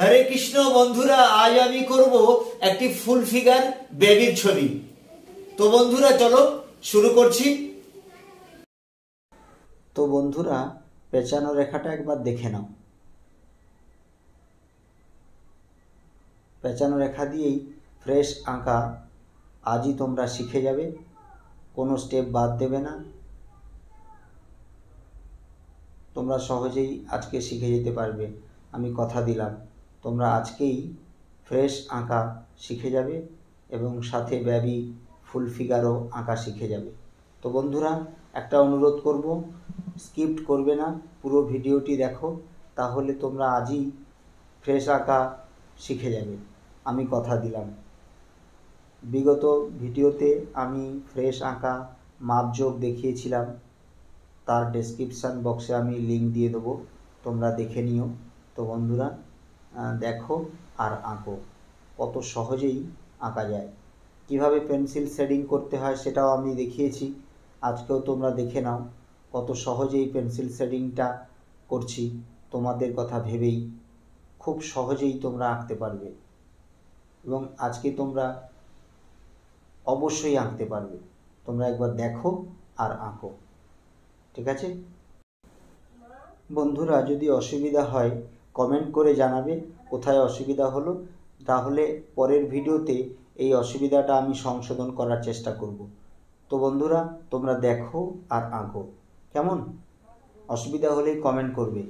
হরে কৃষ্ণ বন্ধুরা আজ আমি করব একটি ফুল ফিগার বেবির ছবি তো বন্ধুরা চলো শুরু করছি তো বন্ধুরা পেঁচানো রেখাটা একবার দেখে নাও পেঁচানো রেখা দিয়েই ফ্রেশ আঁকা আজই তোমরা শিখে যাবে কোনো স্টেপ বাদ দেবে না তোমরা সহজেই আজকে শিখে যেতে পারবে আমি কথা দিলাম তোমরা আজকেই ফ্রেশ আঁকা শিখে যাবে এবং সাথে ব্যাবি ফুল ফিগারও আঁকা শিখে যাবে তো বন্ধুরা একটা অনুরোধ করব স্কিপ্ট করবে না পুরো ভিডিওটি দেখো তাহলে তোমরা আজই ফ্রেশ আঁকা শিখে যাবে আমি কথা দিলাম বিগত ভিডিওতে আমি ফ্রেশ আঁকা মাপযোগ দেখিয়েছিলাম তার ডেসক্রিপশান বক্সে আমি লিঙ্ক দিয়ে দেবো তোমরা দেখে নিও তো বন্ধুরা দেখো আর আঁকো কত সহজেই আঁকা যায় কিভাবে পেন্সিল শেডিং করতে হয় সেটাও আমি দেখিয়েছি আজকেও তোমরা দেখে নাও কত সহজেই পেন্সিল শেডিংটা করছি তোমাদের কথা ভেবেই খুব সহজেই তোমরা আঁকতে পারবে এবং আজকে তোমরা অবশ্যই আঁকতে পারবে তোমরা একবার দেখো আর আঁকো ঠিক আছে বন্ধুরা যদি অসুবিধা হয় কমেন্ট করে জানাবে কোথায় অসুবিধা হলো তাহলে পরের ভিডিওতে এই অসুবিধাটা আমি সংশোধন করার চেষ্টা করব তো বন্ধুরা তোমরা দেখো আর আঁকো কেমন অসুবিধা হলেই কমেন্ট করবে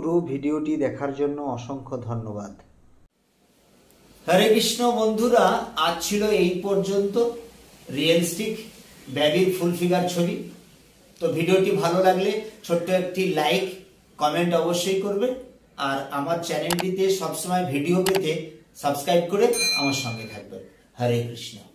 পুরো ভিডিওটি দেখার জন্য অসংখ্য ধন্যবাদ হরে কৃষ্ণ বন্ধুরা আজ ছিল এই পর্যন্ত রিয়েলিস্টিক ব্যাবির ফুল ফিগার ছবি তো ভিডিওটি ভালো লাগলে ছোট্ট একটি লাইক কমেন্ট অবশ্যই করবে আর আমার চ্যানেলটিতে সবসময় ভিডিও পেতে সাবস্ক্রাইব করে আমার সঙ্গে থাকবে হরে কৃষ্ণ